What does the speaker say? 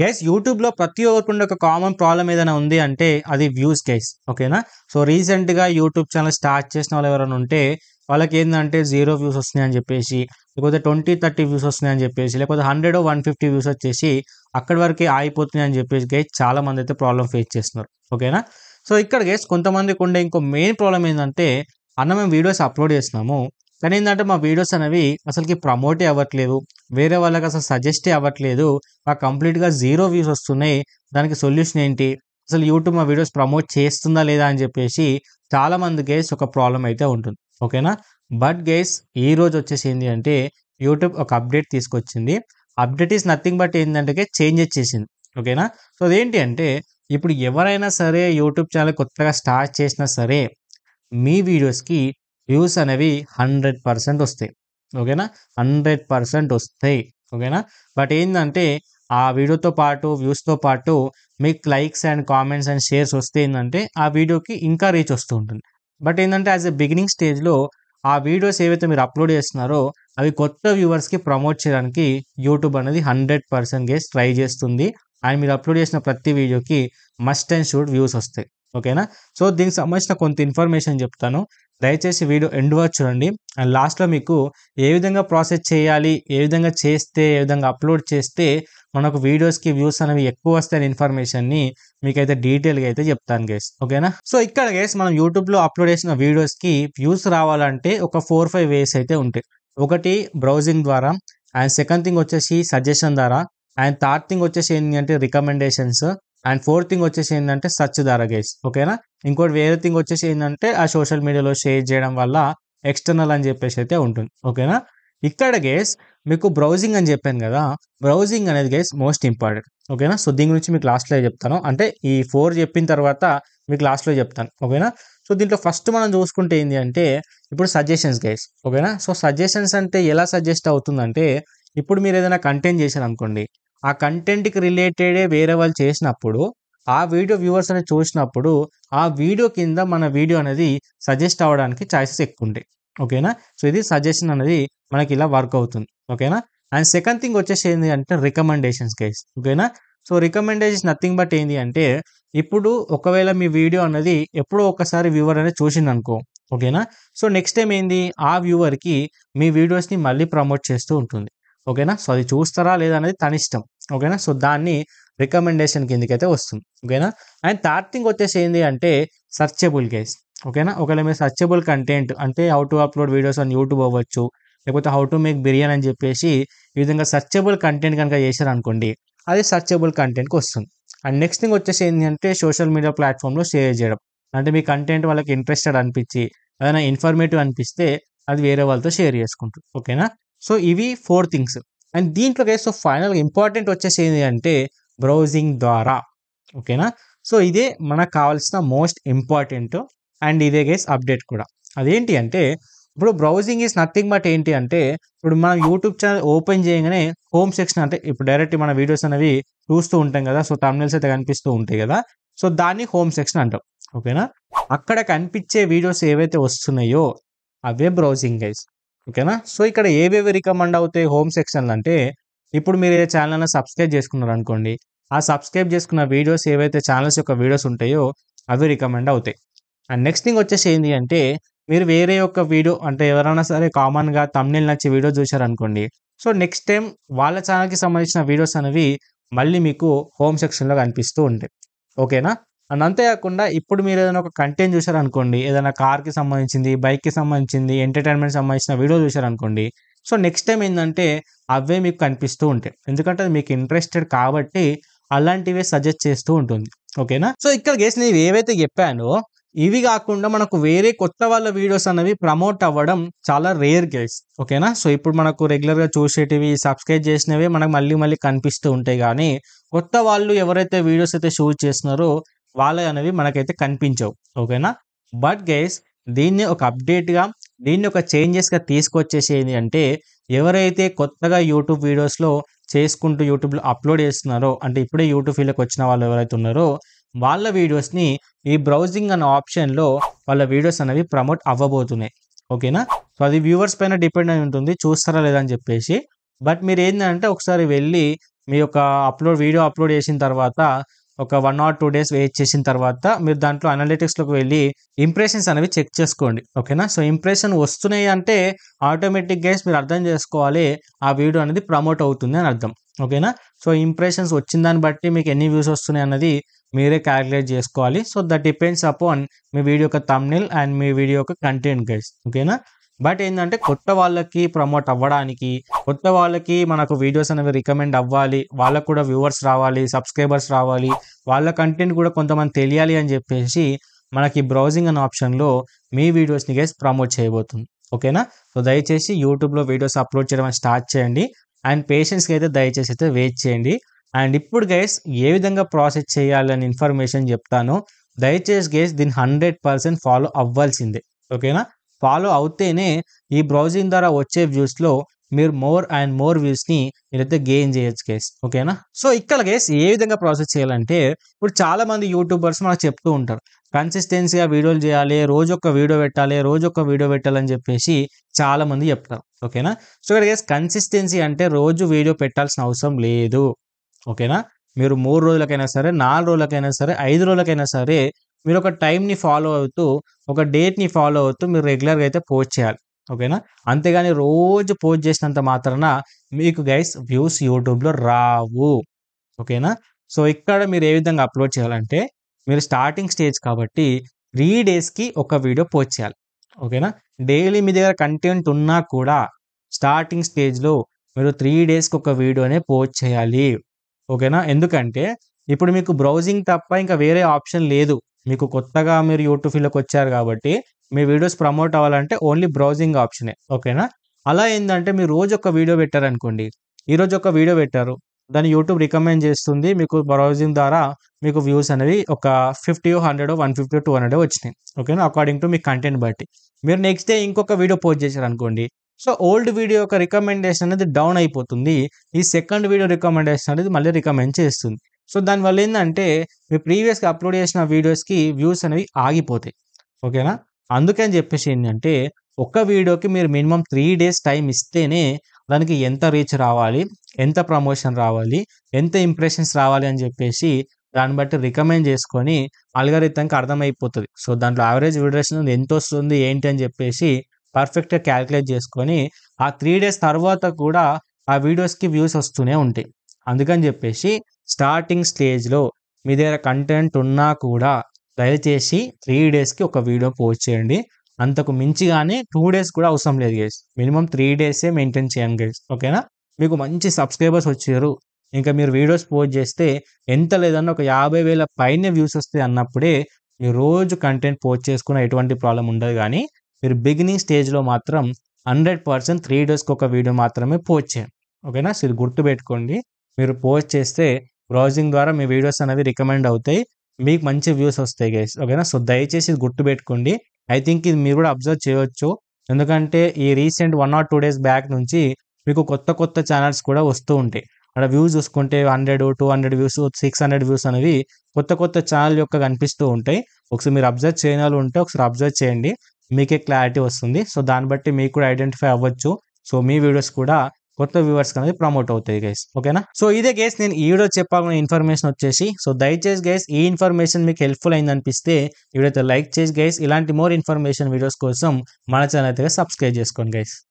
guys యూట్యూబ్లో ప్రతి ఒక్కరికి ఒక కామన్ ప్రాబ్లం ఏదైనా ఉంది అంటే అది వ్యూస్ గైస్ ఓకేనా సో రీసెంట్గా యూట్యూబ్ ఛానల్ స్టార్ట్ చేసిన వాళ్ళు ఎవరైనా ఉంటే వాళ్ళకి ఏంటంటే జీరో వ్యూస్ వస్తున్నాయని చెప్పేసి లేకపోతే ట్వంటీ థర్టీ వ్యూస్ వస్తున్నాయని చెప్పేసి లేకపోతే హండ్రెడ్ వన్ ఫిఫ్టీ వ్యూస్ వచ్చేసి అక్కడి వరకే ఆగిపోతున్నాయని చెప్పేసి గైస్ చాలా మంది అయితే ప్రాబ్లం ఫేస్ చేస్తున్నారు ఓకేనా సో ఇక్కడ గైస్ కొంతమందికి ఉండే ఇంకో మెయిన్ ప్రాబ్లం ఏంటంటే అన్న మేము వీడియోస్ అప్లోడ్ చేస్తున్నాము కానీ ఏంటంటే మా వీడియోస్ అనేవి అసలుకి ప్రమోటే అవ్వట్లేదు వేరే వాళ్ళకి అసలు సజెస్టే అవ్వట్లేదు మా కంప్లీట్గా జీరో వ్యూస్ వస్తున్నాయి దానికి సొల్యూషన్ ఏంటి అసలు యూట్యూబ్ మా వీడియోస్ ప్రమోట్ చేస్తుందా లేదా అని చెప్పేసి చాలామంది గేస్ ఒక ప్రాబ్లం అయితే ఉంటుంది ఓకేనా బట్ గేస్ ఈ రోజు వచ్చేసి ఏంటి అంటే యూట్యూబ్ ఒక అప్డేట్ తీసుకొచ్చింది అప్డేట్ ఈస్ నథింగ్ బట్ ఏంటంటే చేంజ్ వచ్చేసింది ఓకేనా సో అదేంటి అంటే ఇప్పుడు ఎవరైనా సరే యూట్యూబ్ ఛానల్ కొత్తగా స్టార్ట్ చేసినా సరే మీ వీడియోస్కి వ్యూస్ అనేవి హండ్రెడ్ పర్సెంట్ వస్తాయి ఓకేనా హండ్రెడ్ పర్సెంట్ వస్తాయి ఓకేనా బట్ ఏంటంటే ఆ వీడియోతో పాటు వ్యూస్తో పాటు మీకు likes and comments and shares వస్తే ఏంటంటే ఆ వీడియోకి ఇంకా రీచ్ వస్తూ ఉంటుంది బట్ ఏంటంటే యాజ్ ఎ బిగినింగ్ స్టేజ్లో ఆ వీడియోస్ ఏవైతే మీరు అప్లోడ్ చేస్తున్నారో అవి కొత్త వ్యూవర్స్కి ప్రమోట్ చేయడానికి యూట్యూబ్ అనేది హండ్రెడ్ పర్సెంట్ ట్రై చేస్తుంది అండ్ మీరు అప్లోడ్ చేసిన ప్రతి వీడియోకి మస్ట్ అండ్ షూడ్ వ్యూస్ వస్తాయి ఓకేనా సో దీనికి సంబంధించిన కొంత ఇన్ఫర్మేషన్ చెప్తాను దయచేసి వీడియో ఎండ్ వరకు చూడండి అండ్ లాస్ట్లో మీకు ఏ విధంగా ప్రాసెస్ చేయాలి ఏ విధంగా చేస్తే ఏ విధంగా అప్లోడ్ చేస్తే మనకు వీడియోస్కి వ్యూస్ అనేవి ఎక్కువ వస్తాయని ఇన్ఫర్మేషన్ని మీకైతే డీటెయిల్గా అయితే చెప్తాను గేస్ ఓకేనా సో ఇక్కడ గేస్ మనం యూట్యూబ్లో అప్లోడ్ చేసిన వీడియోస్కి వ్యూస్ రావాలంటే ఒక ఫోర్ ఫైవ్ వేస్ అయితే ఉంటాయి ఒకటి బ్రౌజింగ్ ద్వారా అండ్ సెకండ్ థింగ్ వచ్చేసి సజెషన్ ద్వారా అండ్ థర్డ్ థింగ్ వచ్చేసి ఏంటంటే రికమెండేషన్స్ అండ్ ఫోర్త్ థింగ్ వచ్చేసి ఏంటంటే సచ్ దారగేజ్ ఓకేనా ఇంకోటి వేరే థింగ్ వచ్చేసి ఏంటంటే ఆ సోషల్ మీడియాలో షేర్ చేయడం వల్ల ఎక్స్టర్నల్ అని చెప్పేసి అయితే ఉంటుంది ఓకేనా ఇక్కడ గేస్ మీకు బ్రౌజింగ్ అని చెప్పాను కదా బ్రౌజింగ్ అనేది గేస్ మోస్ట్ ఇంపార్టెంట్ ఓకేనా సో దీని గురించి మీకు లాస్ట్లో చెప్తాను అంటే ఈ ఫోర్ చెప్పిన తర్వాత మీకు లాస్ట్లో చెప్తాను ఓకేనా సో దీంట్లో ఫస్ట్ మనం చూసుకుంటే ఏంటి అంటే ఇప్పుడు సజెషన్స్ గైస్ ఓకేనా సో సజెషన్స్ అంటే ఎలా సజెస్ట్ అవుతుందంటే ఇప్పుడు మీరు ఏదైనా కంటెంట్ చేశారు అనుకోండి ఆ కంటెంట్కి రిలేటెడే వేరే వాళ్ళు చేసినప్పుడు ఆ వీడియో వ్యూవర్స్ అనేది చూసినప్పుడు ఆ వీడియో కింద మన వీడియో అనేది సజెస్ట్ అవ్వడానికి ఛాయిసెస్ ఎక్కువ ఉంటాయి ఓకేనా సో ఇది సజెషన్ అనేది మనకి ఇలా వర్క్ అవుతుంది ఓకేనా అండ్ సెకండ్ థింగ్ వచ్చేసి ఏంటి అంటే రికమెండేషన్స్ కేస్ ఓకేనా సో రికమెండేషన్స్ నథింగ్ బట్ ఏంటి అంటే ఇప్పుడు ఒకవేళ మీ వీడియో అనేది ఎప్పుడో ఒకసారి వ్యూవర్ అనేది చూసింది అనుకో ఓకేనా సో నెక్స్ట్ టైం ఏంది ఆ వ్యూవర్కి మీ వీడియోస్ని మళ్ళీ ప్రమోట్ చేస్తూ ఉంటుంది ఓకేనా సో అది చూస్తారా లేదా అనేది తన ఇష్టం ఓకేనా సో దాన్ని రికమెండేషన్ కిందకైతే వస్తుంది ఓకేనా అండ్ థర్డ్ థింగ్ వచ్చేసి ఏంటి అంటే సర్చబుల్ గేస్ ఓకేనా ఒకవేళ మీరు సర్చబుల్ కంటెంట్ అంటే హౌ టు అప్లోడ్ వీడియోస్ అని యూట్యూబ్ అవ్వచ్చు లేకపోతే హౌ టు మేక్ బిర్యానీ అని చెప్పేసి ఈ విధంగా సర్చబుల్ కంటెంట్ కనుక చేశారు అనుకోండి అది సర్చబుల్ కంటెంట్కి వస్తుంది అండ్ నెక్స్ట్ థింగ్ వచ్చేసి ఏంటంటే సోషల్ మీడియా ప్లాట్ఫామ్లో షేర్ చేయడం అంటే మీ కంటెంట్ వాళ్ళకి ఇంట్రెస్టెడ్ అనిపించి ఏదైనా ఇన్ఫర్మేటివ్ అనిపిస్తే అది వేరే వాళ్ళతో షేర్ చేసుకుంటారు ఓకేనా సో ఇవి ఫోర్ థింగ్స్ అండ్ దీంట్లో గైస్ సో ఫైనల్ ఇంపార్టెంట్ వచ్చేసి ఏంటి అంటే బ్రౌజింగ్ ద్వారా ఓకేనా సో ఇదే మనకు కావాల్సిన మోస్ట్ ఇంపార్టెంట్ అండ్ ఇదే గైస్ అప్డేట్ కూడా అదేంటి అంటే ఇప్పుడు బ్రౌజింగ్ ఈజ్ నథింగ్ బట్ ఏంటి అంటే ఇప్పుడు మనం యూట్యూబ్ ఛానల్ ఓపెన్ చేయగానే హోమ్ సెక్షన్ అంటే ఇప్పుడు డైరెక్ట్ మన వీడియోస్ అనేవి చూస్తూ ఉంటాం కదా సో తమిళస్ అయితే కనిపిస్తూ ఉంటాయి కదా సో దాన్ని హోమ్ సెక్షన్ అంటాం ఓకేనా అక్కడ కనిపించే వీడియోస్ ఏవైతే వస్తున్నాయో అవే బ్రౌజింగ్ గైస్ ఓకేనా సో ఇక్కడ ఏవేవి రికమెండ్ అవుతాయి హోమ్ సెక్షన్లు అంటే ఇప్పుడు మీరు ఏ ఛానల్ అయినా సబ్స్క్రైబ్ చేసుకున్నారు అనుకోండి ఆ సబ్స్క్రైబ్ చేసుకున్న వీడియోస్ ఏవైతే ఛానల్స్ యొక్క వీడియోస్ ఉంటాయో అవి రికమెండ్ అవుతాయి అండ్ నెక్స్ట్ థింగ్ వచ్చేసి ఏంటి అంటే మీరు వేరే ఒక వీడియో అంటే ఎవరైనా సరే కామన్గా తమ్నేల్ నచ్చి వీడియో చూశారనుకోండి సో నెక్స్ట్ టైం వాళ్ళ ఛానల్కి సంబంధించిన వీడియోస్ అనేవి మళ్ళీ మీకు హోమ్ సెక్షన్లో కనిపిస్తూ ఉంటాయి ఓకేనా అండ్ అంతేకాకుండా ఇప్పుడు మీరు ఏదైనా ఒక కంటెంట్ చూసారనుకోండి ఏదైనా కార్కి సంబంధించింది బైక్కి సంబంధించింది ఎంటర్టైన్మెంట్ సంబంధించిన వీడియో చూసారనుకోండి సో నెక్స్ట్ టైం ఏంటంటే అవే మీకు కనిపిస్తూ ఉంటాయి ఎందుకంటే అది మీకు ఇంట్రెస్టెడ్ కాబట్టి అలాంటివే సజెస్ట్ చేస్తూ ఉంటుంది ఓకేనా సో ఇక్కడ గేసి నేను ఏవైతే చెప్పానో ఇవి కాకుండా మనకు వేరే కొత్త వాళ్ళ వీడియోస్ అనేవి ప్రమోట్ అవ్వడం చాలా రేర్ గేస్ ఓకేనా సో ఇప్పుడు మనకు రెగ్యులర్గా చూసేటివి సబ్స్క్రైబ్ చేసినవి మనకు మళ్ళీ మళ్ళీ కనిపిస్తూ ఉంటాయి కానీ కొత్త వాళ్ళు ఎవరైతే వీడియోస్ అయితే షూట్ చేస్తున్నారో వాళ్ళ అనేవి మనకైతే కనిపించవు ఓకేనా బట్ గైస్ దీన్ని ఒక అప్డేట్గా దీన్ని ఒక చేంజెస్గా తీసుకొచ్చేసేది అంటే ఎవరైతే కొత్తగా యూట్యూబ్ వీడియోస్లో చేసుకుంటూ యూట్యూబ్లో అప్లోడ్ చేస్తున్నారో అంటే ఇప్పుడే యూట్యూబ్ ఫీల్డ్కి వచ్చిన వాళ్ళు ఎవరైతే ఉన్నారో వాళ్ళ వీడియోస్ని ఈ బ్రౌజింగ్ అనే ఆప్షన్లో వాళ్ళ వీడియోస్ అనేవి ప్రమోట్ అవ్వబోతున్నాయి ఓకేనా సో అది వ్యూవర్స్ పైన డిపెండ్ అయి ఉంటుంది చూస్తారా లేదా అని చెప్పేసి బట్ మీరు ఏంటంటే ఒకసారి వెళ్ళి మీ యొక్క అప్లోడ్ వీడియో అప్లోడ్ చేసిన తర్వాత ఒక one or two days wait చేసిన తర్వాత మీరు దాంట్లో అనాలిటిక్స్లోకి వెళ్ళి ఇంప్రెషన్స్ అనేవి చెక్ చేసుకోండి ఓకేనా సో ఇంప్రెషన్ వస్తున్నాయి అంటే ఆటోమేటిక్ గైస్ మీరు అర్థం చేసుకోవాలి ఆ వీడియో అనేది ప్రమోట్ అవుతుంది అని అర్థం ఓకేనా సో ఇంప్రెషన్స్ వచ్చిన దాన్ని బట్టి మీకు ఎన్ని వ్యూస్ వస్తున్నాయి అన్నది మీరే క్యాలిక్యులేట్ చేసుకోవాలి సో దట్ డిపెండ్స్ అపాన్ మీ వీడియో యొక్క తమ్నిల్ అండ్ మీ వీడియో యొక్క కంటెంట్ గైస్ ఓకేనా బట్ ఏంటంటే కొత్త వాళ్ళకి ప్రమోట్ అవ్వడానికి కొత్త వాళ్ళకి మనకు వీడియోస్ అనేవి రికమెండ్ అవ్వాలి వాళ్ళకు కూడా వ్యూవర్స్ రావాలి సబ్స్క్రైబర్స్ రావాలి వాళ్ళ కంటెంట్ కూడా కొంతమంది తెలియాలి అని చెప్పేసి మనకి బ్రౌజింగ్ అనే ఆప్షన్లో మీ వీడియోస్ని గేస్ ప్రమోట్ చేయబోతుంది ఓకేనా సో దయచేసి యూట్యూబ్లో వీడియోస్ అప్లోడ్ చేయడం స్టార్ట్ చేయండి అండ్ పేషెంట్స్కి అయితే దయచేసి అయితే వెయిట్ చేయండి అండ్ ఇప్పుడు గైస్ ఏ విధంగా ప్రాసెస్ చేయాలని ఇన్ఫర్మేషన్ చెప్తాను దయచేసి గైస్ దీన్ని హండ్రెడ్ పర్సెంట్ ఫాలో అవ్వాల్సిందే ఓకేనా ఫాలో అవుతేనే ఈ బ్రౌజింగ్ ద్వారా వచ్చే వ్యూస్లో మీరు మోర్ అండ్ మోర్ వ్యూస్ని మీరైతే గెయిన్ చేయొచ్చు కేస్ ఓకేనా సో ఇక్కడ కేస్ ఏ విధంగా ప్రాసెస్ చేయాలంటే ఇప్పుడు చాలామంది యూట్యూబర్స్ మనకు చెప్తూ ఉంటారు కన్సిస్టెన్సీగా వీడియోలు చేయాలి రోజు ఒక వీడియో పెట్టాలి రోజు ఒక వీడియో పెట్టాలని చెప్పేసి చాలామంది చెప్తారు ఓకేనా సో ఇక్కడ కేస్ కన్సిస్టెన్సీ అంటే రోజు వీడియో పెట్టాల్సిన అవసరం లేదు ఓకేనా మీరు మూడు రోజులకైనా సరే నాలుగు రోజులకైనా సరే ఐదు రోజులకైనా సరే మీరు ఒక టైంని ఫాలో అవుతూ ఒక డేట్ని ఫాలో అవుతూ మీరు రెగ్యులర్గా అయితే పోస్ట్ చేయాలి ఓకేనా అంతేగాని రోజు పోస్ట్ చేసినంత మాత్రాన మీకు గైస్ వ్యూస్ యూట్యూబ్లో రావు ఓకేనా సో ఇక్కడ మీరు ఏ విధంగా అప్లోడ్ చేయాలంటే మీరు స్టార్టింగ్ స్టేజ్ కాబట్టి త్రీ డేస్కి ఒక వీడియో పోస్ట్ చేయాలి ఓకేనా డైలీ మీ దగ్గర కంటెంట్ ఉన్నా కూడా స్టార్టింగ్ స్టేజ్లో మీరు త్రీ డేస్కి ఒక వీడియోనే పోస్ట్ చేయాలి ఓకేనా ఎందుకంటే ఇప్పుడు మీకు బ్రౌజింగ్ తప్ప ఇంకా వేరే ఆప్షన్ లేదు మీకు కొత్తగా మీరు యూట్యూబ్ ఫీల్డ్కి వచ్చారు కాబట్టి మీ వీడియోస్ ప్రమోట్ అవ్వాలంటే ఓన్లీ బ్రౌజింగ్ ఆప్షనే ఓకేనా అలా ఏంటంటే మీరు రోజు ఒక వీడియో పెట్టారనుకోండి ఈరోజు ఒక వీడియో పెట్టారు దాన్ని యూట్యూబ్ రికమెండ్ చేస్తుంది మీకు బ్రౌజింగ్ ద్వారా మీకు వ్యూస్ అనేవి ఒక fifty hundred one fifty two hundred వచ్చినాయి ఓకేనా అకార్డింగ్ టు మీ కంటెంట్ బట్టి మీరు నెక్స్ట్ డే ఇంకొక వీడియో పోస్ట్ చేశారు అనుకోండి సో ఓల్డ్ వీడియో యొక్క రికమెండేషన్ అనేది డౌన్ అయిపోతుంది ఈ సెకండ్ వీడియో రికమెండేషన్ అనేది మళ్ళీ రికమెండ్ చేస్తుంది సో దానివల్ల ఏంటంటే మీరు ప్రీవియస్గా అప్లోడ్ చేసిన వీడియోస్కి వ్యూస్ అనేవి ఆగిపోతాయి ఓకేనా అందుకని చెప్పేసి ఏంటంటే ఒక్క వీడియోకి మీరు మినిమం త్రీ డేస్ టైం ఇస్తేనే దానికి ఎంత రీచ్ రావాలి ఎంత ప్రమోషన్ రావాలి ఎంత ఇంప్రెషన్స్ రావాలి అని చెప్పేసి దాన్ని బట్టి రికమెండ్ చేసుకొని అల్గరితంకి అర్థమైపోతుంది సో దాంట్లో యావరేజ్ విడ్రేషన్ ఎంత వస్తుంది ఏంటి అని చెప్పేసి పర్ఫెక్ట్గా క్యాలిక్యులేట్ చేసుకొని ఆ త్రీ డేస్ తర్వాత కూడా ఆ వీడియోస్కి వ్యూస్ వస్తూనే ఉంటాయి అందుకని చెప్పేసి స్టార్టింగ్ స్టేజ్లో మీ దగ్గర కంటెంట్ ఉన్నా కూడా దయచేసి త్రీ డేస్కి ఒక వీడియో పోస్ట్ చేయండి అంతకు మించి కానీ టూ డేస్ కూడా అవసరం లేదు గేస్ మినిమం త్రీ డేసే మెయింటైన్ చేయండి గేస్ ఓకేనా మీకు మంచి సబ్స్క్రైబర్స్ వచ్చారు ఇంకా మీరు వీడియోస్ పోస్ట్ చేస్తే ఎంత లేదన్నా ఒక యాభై వేల పైన వ్యూస్ వస్తాయి అన్నప్పుడే మీరు రోజు కంటెంట్ పోస్ట్ చేసుకున్న ఎటువంటి ప్రాబ్లం ఉండదు కానీ మీరు బిగినింగ్ స్టేజ్లో మాత్రం హండ్రెడ్ పర్సెంట్ త్రీ డేస్కి ఒక వీడియో మాత్రమే పోస్ట్ చేయండి ఓకేనా సో ఇది గుర్తుపెట్టుకోండి మీరు పోస్ట్ చేస్తే బ్రౌజింగ్ ద్వారా మీ వీడియోస్ అనేవి రికమెండ్ అవుతాయి మీకు మంచి వ్యూస్ వస్తాయి గైస్ ఓకేనా సో దయచేసి ఇది పెట్టుకోండి ఐ థింక్ ఇది మీరు కూడా అబ్జర్వ్ చేయవచ్చు ఎందుకంటే ఈ recent one or two days back నుంచి మీకు కొత్త కొత్త ఛానల్స్ కూడా వస్తూ ఉంటాయి అక్కడ వ్యూస్ చూసుకుంటే hundred two hundred views six hundred views అనేవి కొత్త కొత్త ఛానల్ యొక్క కనిపిస్తూ ఉంటాయి ఒకసారి మీరు అబ్జర్వ్ చేయని వాళ్ళు ఉంటే ఒకసారి అబ్జర్వ్ చేయండి మీకే క్లారిటీ వస్తుంది సో దాన్ని బట్టి మీకు కూడా ఐడెంటిఫై అవ్వచ్చు సో మీ వీడియోస్ కూడా కొత్త వ్యూవర్స్ అనేది ప్రమోట్ అవుతాయి గైస్ ఓకేనా సో ఇదే గైస్ నేను ఈ వీడియో చెప్పాలన్న ఇన్ఫర్మేషన్ వచ్చేసి సో దయచేసి గైస్ ఈ ఇన్ఫర్మేషన్ మీకు హెల్ప్ఫుల్ అయింది అనిపిస్తే వీడియో లైక్ చేసి గైస్ ఇలాంటి మోర్ ఇన్ఫర్మేషన్ వీడియోస్ కోసం మన ఛానల్ అయితే సబ్స్క్రైబ్ చేసుకోండి గైస్